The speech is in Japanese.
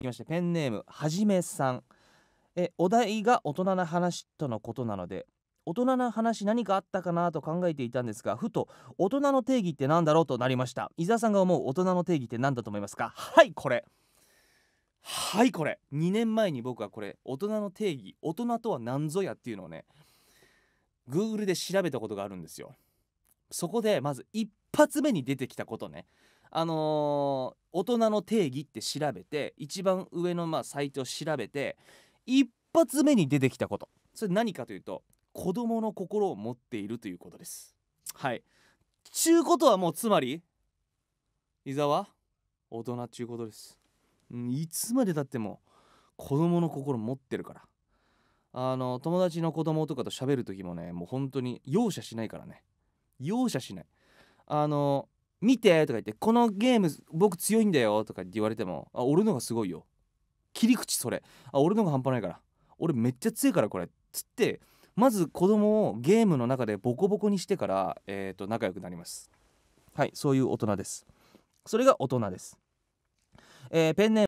きましてペンネームはじめさんえお題が大人な話とのことなので大人な話何かあったかなと考えていたんですがふと大人の定義って何だろうとなりました伊沢さんが思う大人の定義って何だと思いますかはいこれはいこれ2年前に僕はこれ大人の定義大人とは何ぞやっていうのをね Google で調べたことがあるんですよそこでまず一発目に出てきたことねあのー、大人の定義って調べて一番上のまあサイトを調べて一発目に出てきたことそれ何かというと子供の心を持っているということですはいちゅうことはもうつまり伊沢大人っちゅうことです、うん、いつまでたっても子供の心持ってるからあの友達の子供とかと喋る時もねもう本当に容赦しないからね容赦しないあの「見て」とか言って「このゲーム僕強いんだよ」とかって言われても「あ俺のがすごいよ」切り口それあ俺のが半端ないから俺めっちゃ強いからこれっつってまず子供をゲームの中でボコボコにしてから、えー、と仲良くなりますはいそういう大人ですそれが大人です、えー、ペンネーム